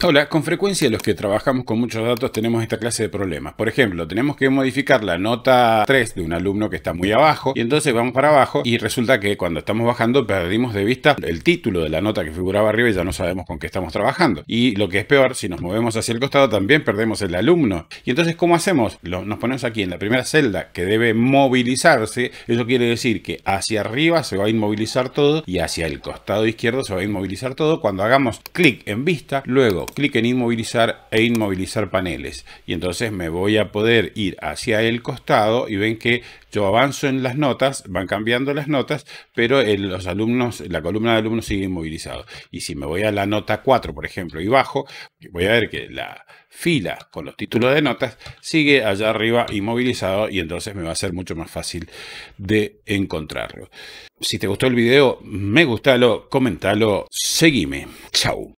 Hola, con frecuencia los que trabajamos con muchos datos tenemos esta clase de problemas. Por ejemplo, tenemos que modificar la nota 3 de un alumno que está muy abajo y entonces vamos para abajo y resulta que cuando estamos bajando perdimos de vista el título de la nota que figuraba arriba y ya no sabemos con qué estamos trabajando. Y lo que es peor, si nos movemos hacia el costado también perdemos el alumno. Y entonces, ¿cómo hacemos? nos ponemos aquí en la primera celda que debe movilizarse. Eso quiere decir que hacia arriba se va a inmovilizar todo y hacia el costado izquierdo se va a inmovilizar todo. Cuando hagamos clic en vista, luego clic en inmovilizar e inmovilizar paneles. Y entonces me voy a poder ir hacia el costado y ven que yo avanzo en las notas, van cambiando las notas, pero el, los alumnos, la columna de alumnos sigue inmovilizado. Y si me voy a la nota 4, por ejemplo, y bajo, voy a ver que la fila con los títulos de notas sigue allá arriba inmovilizado y entonces me va a ser mucho más fácil de encontrarlo. Si te gustó el video, me gustalo, comentalo, seguime. Chau.